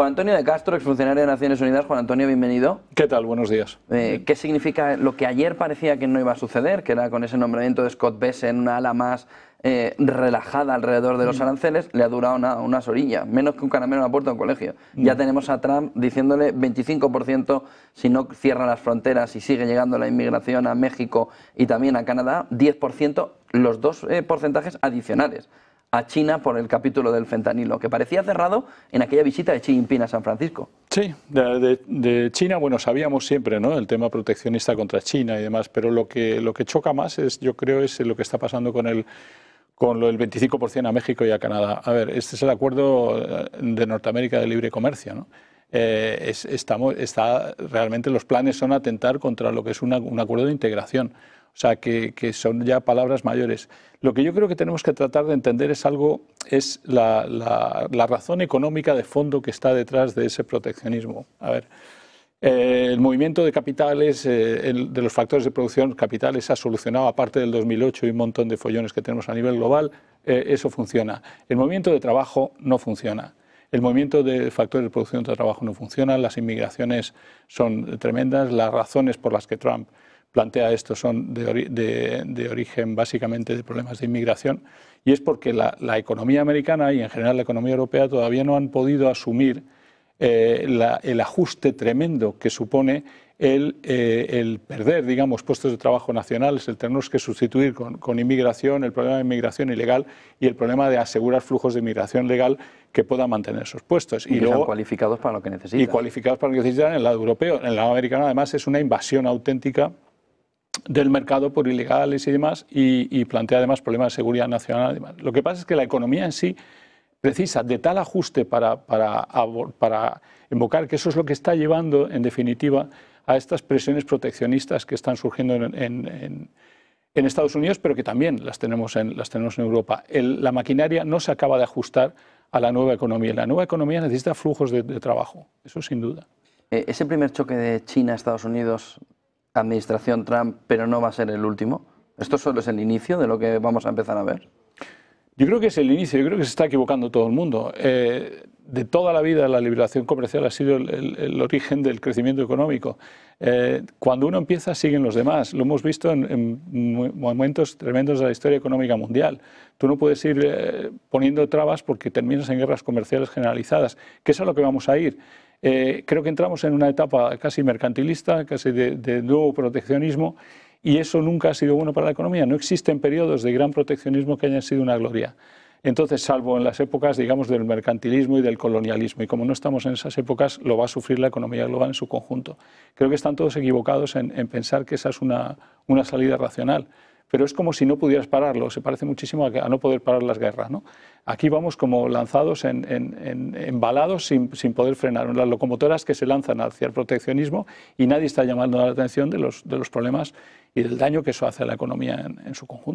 Juan Antonio de Castro, exfuncionario de Naciones Unidas. Juan Antonio, bienvenido. ¿Qué tal? Buenos días. Eh, ¿Qué significa lo que ayer parecía que no iba a suceder, que era con ese nombramiento de Scott Bess en una ala más eh, relajada alrededor de los mm. aranceles, le ha durado una, unas orillas, menos que un caramelo en la puerta de un colegio. Mm. Ya tenemos a Trump diciéndole 25% si no cierra las fronteras y sigue llegando la inmigración a México y también a Canadá, 10%, los dos eh, porcentajes adicionales a China por el capítulo del fentanilo, que parecía cerrado en aquella visita de Xi Jinping a San Francisco. Sí, de, China, bueno, sabíamos siempre ¿no? el tema proteccionista contra China y demás, pero lo que, choca más, es, yo creo, es lo que está pasando con el 25% a México y a Canadá. A ver, este es el acuerdo eh, de Norteamérica de libre comercio, eh, realmente los planes son atentar contra lo que es un acuerdo de integración. O sea, que, son ya palabras mayores. Lo que yo creo que tenemos que tratar de entender es algo, es la, razón económica de fondo que está detrás de ese proteccionismo. A ver, eh, el movimiento de capitales, eh, de los factores de producción capitales, ha solucionado, aparte del 2008 y un montón de follones que tenemos a nivel global, eh, eso funciona. El movimiento de trabajo no funciona. El movimiento de factores de producción de trabajo no funciona, las inmigraciones son tremendas, las razones por las que Trump plantea esto son de, origen básicamente de problemas de inmigración y es porque la, economía americana y en general la economía europea todavía no han podido asumir eh, el ajuste tremendo que supone eh, el, perder, digamos, puestos de trabajo nacionales, el tener que sustituir con, inmigración, el problema de inmigración ilegal y el problema de asegurar flujos de inmigración legal que puedan mantener esos puestos. Y, cualificados para lo que necesitan. Y cualificados para lo que necesitan en el lado europeo. En el lado americano, además, es una invasión auténtica del mercado por ilegales y demás, y, plantea además problemas de seguridad nacional. Lo que pasa es que la economía en sí precisa de tal ajuste para, invocar, que eso es lo que está llevando, en definitiva, a estas presiones proteccionistas que están surgiendo en, Estados Unidos, pero que también las tenemos en, las tenemos en Europa. la maquinaria no se acaba de ajustar a la nueva economía. La nueva economía necesita flujos de, de trabajo, eso sin duda. Eh, ese primer choque de China-Estados Unidos administración Trump, pero no va a ser el último? ¿Esto solo es el inicio de lo que vamos a empezar a ver? Yo creo que es el inicio, yo creo que se está equivocando todo el mundo. Eh, de toda la vida la liberación comercial ha sido el, origen del crecimiento económico. Eh, cuando uno empieza siguen los demás. Lo hemos visto en, momentos tremendos de la historia económica mundial. Tú no puedes ir eh, poniendo trabas porque terminas en guerras comerciales generalizadas, que es a lo que vamos a ir. Eh, creo que entramos en una etapa casi mercantilista, casi de, nuevo proteccionismo, y eso nunca ha sido bueno para la economía. No existen periodos de gran proteccionismo que hayan sido una gloria. Entonces, salvo en las épocas, digamos, del mercantilismo y del colonialismo. Y como no estamos en esas épocas, lo va a sufrir la economía global en su conjunto. Creo que están todos equivocados en, pensar que esa es una, una, salida racional. Pero es como si no pudieras pararlo. Se parece muchísimo a, a no poder parar las guerras. ¿no? Aquí vamos como lanzados, en, embalados sin, poder frenar. Las locomotoras que se lanzan hacia el proteccionismo y nadie está llamando la atención de los, problemas y del daño que eso hace a la economía en su conjunto.